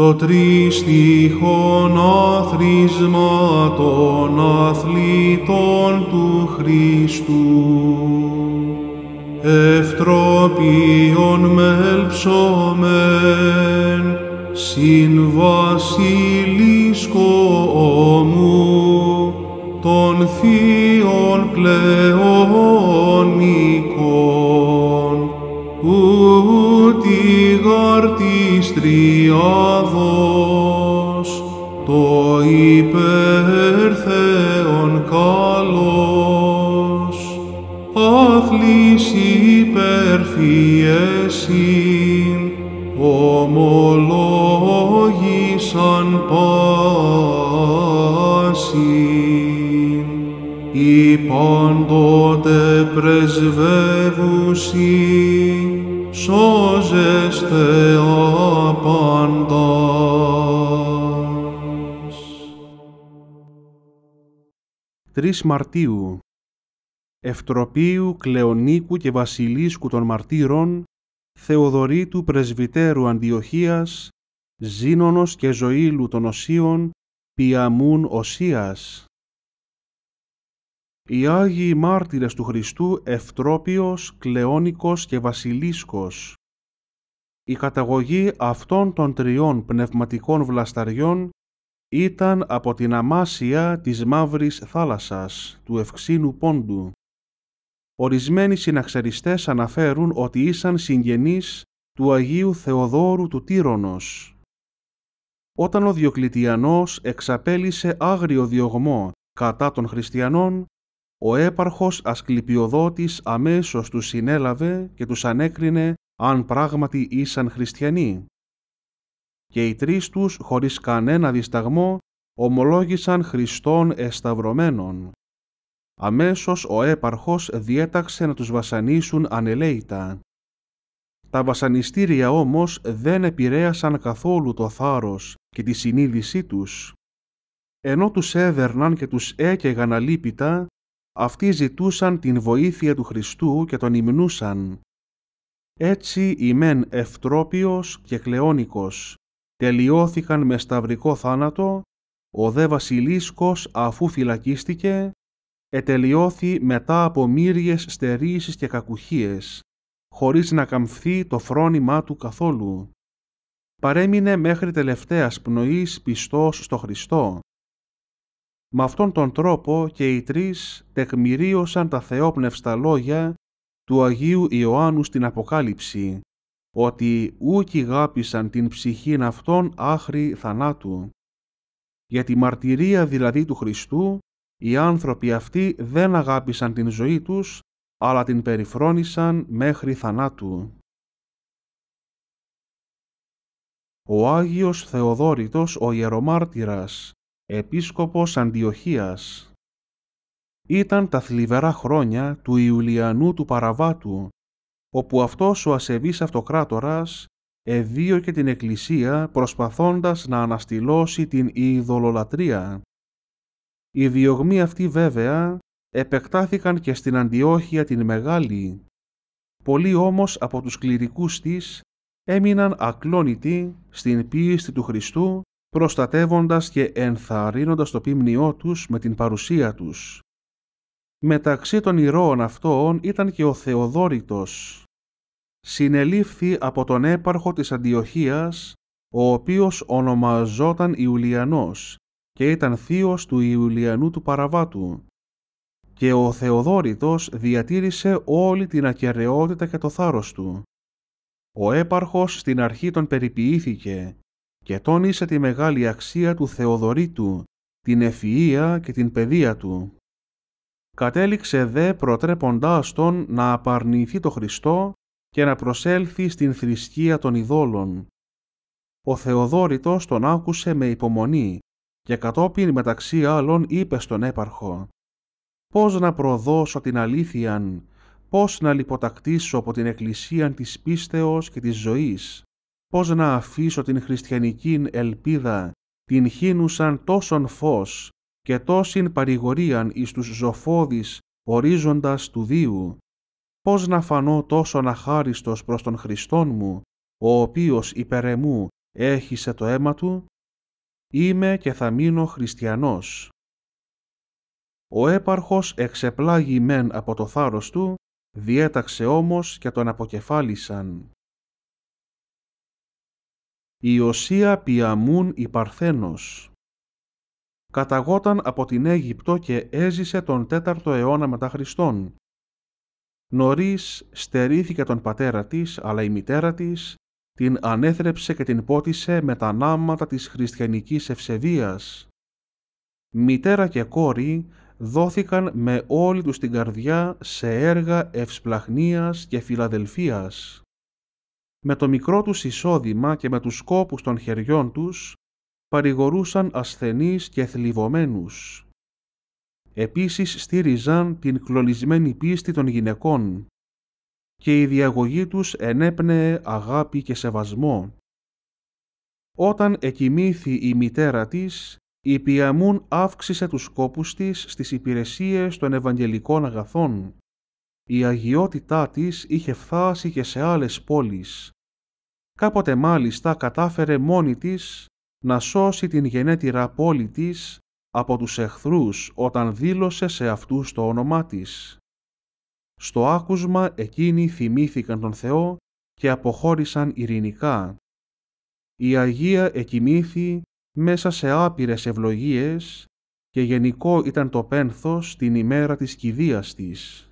το τρίστιχον αθροίσμα των αθλητών του Χριστού, ευτροπιον μελψωμέν, συν βασιλίσκο όμου, των θείων κλεονικών, ούτι γαρτιστριών, αδελφοί ομολόγησαν πάση οι πάντοτε πρεσβεύουσι σώζεστε απάντα. 3 Μαρτίου Ευτροπίου, Κλεονίκου και Βασιλίσκου των Μαρτύρων, Θεοδωρήτου Πρεσβυτέρου Αντιοχίας, Ζήνωνος και Ζωήλου των Οσίων, Πιαμούν Οσίας. Οι Άγιοι Μάρτυρες του Χριστού Ευτρόπιος, Κλεόνικος και Βασιλίσκος. Η καταγωγή αυτών των τριών πνευματικών βλασταριών ήταν από την αμάσια της Μαύρης Θάλασσας, του Ευξήνου Πόντου. Ορισμένοι συναξαριστές αναφέρουν ότι ήσαν συγγενείς του Αγίου Θεοδόρου του Τύρονος. Όταν ο Διοκλητιανός εξαπέλυσε άγριο διωγμό κατά των χριστιανών, ο έπαρχος Ασκληπιοδότης αμέσως τους συνέλαβε και τους ανέκρινε αν πράγματι ήσαν χριστιανοί. Και οι τρεις τους, χωρίς κανένα δισταγμό, ομολόγησαν Χριστόν εσταυρωμένων αμέσως ο έπαρχος διέταξε να τους βασανίσουν ανελέητα. Τα βασανιστήρια όμως δεν επηρέασαν καθόλου το θάρρος και τη συνείδησή τους. Ενώ τους έδερναν και τους έκαιγαν αλίπητα, αυτοί ζητούσαν την βοήθεια του Χριστού και τον υμνούσαν. Έτσι ημέν ευτρόπιος και κλεόνικος τελειώθηκαν με σταυρικό θάνατο, ο δε βασιλίσκος αφού φυλακίστηκε ετελειώθη μετά από μύριες στερήσεις και κακουχίες, χωρίς να καμφθεί το φρόνημά του καθόλου. Παρέμεινε μέχρι τελευταίας πνοής πιστός στο Χριστό. Με αυτόν τον τρόπο και οι τρεις τεκμηρίωσαν τα θεόπνευστα λόγια του Αγίου Ιωάννου στην Αποκάλυψη, ότι «ούκοι γάπησαν την ψυχήν αυτών άχρη θανάτου. Για τη μαρτυρία δηλαδή του Χριστού οι άνθρωποι αυτοί δεν αγάπησαν την ζωή τους, αλλά την περιφρόνησαν μέχρι θανάτου. Ο Άγιος Θεοδόρητος ο Ιερομάρτυρας, επίσκοπος Αντιοχίας. Ήταν τα θλιβερά χρόνια του Ιουλιανού του Παραβάτου, όπου αυτός ο ασεβής αυτοκράτορας εδίωκε την Εκκλησία προσπαθώντας να αναστηλώσει την ειδωλολατρία οι διωγμοί αυτοί βέβαια επεκτάθηκαν και στην Αντιόχεια την Μεγάλη. Πολλοί όμως από τους κληρικούς της έμειναν ακλόνητοι στην πίστη του Χριστού προστατεύοντας και ενθαρρύνοντας το πίμνιό τους με την παρουσία τους. Μεταξύ των ηρώων αυτών ήταν και ο Θεοδόρητος. Συνελήφθη από τον έπαρχο της Αντιοχίας, ο οποίος ονομαζόταν Ιουλιανός και ήταν θείος του Ιουλιανού του Παραβάτου. Και ο Θεοδόρητος διατήρησε όλη την ακεραιότητα και το θάρρος του. Ο έπαρχος στην αρχή τον περιποιήθηκε και τόνισε τη μεγάλη αξία του Θεοδωρήτου, την ευφυΐα και την παιδεία του. Κατέληξε δε προτρέποντάς τον να απαρνηθεί το Χριστό και να προσέλθει στην θρησκεία των ειδόλων. Ο Θεοδόρητος τον άκουσε με υπομονή και κατόπιν μεταξύ άλλων είπε στον έπαρχο «Πώς να προδώσω την αλήθειαν, πώς να λιποτακτήσω από την εκκλησίαν της πίστεως και της ζωής, πώς να αφήσω την χριστιανικήν ελπίδα, την χύνουσαν τόσον φως και τόσην παρηγορίαν εις τους ζωφόδης ορίζοντας του Δίου, πώς να φανώ τόσον αχάριστος προς τον Χριστόν μου, ο οποίος υπερεμού έχισε το αίμα του Είμαι και θα μείνω χριστιανός. Ο έπαρχος εξεπλάγει από το θάρρος του, διέταξε όμως και τον αποκεφάλισαν. Η Οσία Πιαμούν η Παρθένος καταγόταν από την Αίγυπτο και έζησε τον 4 αιώνα μετά Χριστόν. Νωρίς στερήθηκε τον πατέρα της, αλλά η μητέρα της την ανέθρεψε και την πότισε με τα νάματα της χριστιανικής ευσεβίας. Μητέρα και κόρη δόθηκαν με όλη τους την καρδιά σε έργα ευσπλαχνίας και φιλαδελφίας. Με το μικρό τους εισόδημα και με τους σκόπους των χεριών τους παρηγορούσαν ασθενείς και θλιβωμένους. Επίσης στήριζαν την κλονισμένη πίστη των γυναικών και η διαγωγή τους ενέπνεε αγάπη και σεβασμό. Όταν εκοιμήθη η μητέρα της, η Πιαμούν αύξησε τους σκόπους της στις υπηρεσίες των Ευαγγελικών αγαθών. Η αγιότητά της είχε φτάσει και σε άλλες πόλεις. Κάποτε μάλιστα κατάφερε μόνη της να σώσει την γενέτειρα πόλη της από τους εχθρούς όταν δήλωσε σε αυτούς το όνομά της. Στο άκουσμα εκείνοι θυμήθηκαν τον Θεό και αποχώρησαν ειρηνικά. Η Αγία εκοιμήθη μέσα σε άπειρες ευλογίες και γενικό ήταν το πένθος την ημέρα της κηδείας της.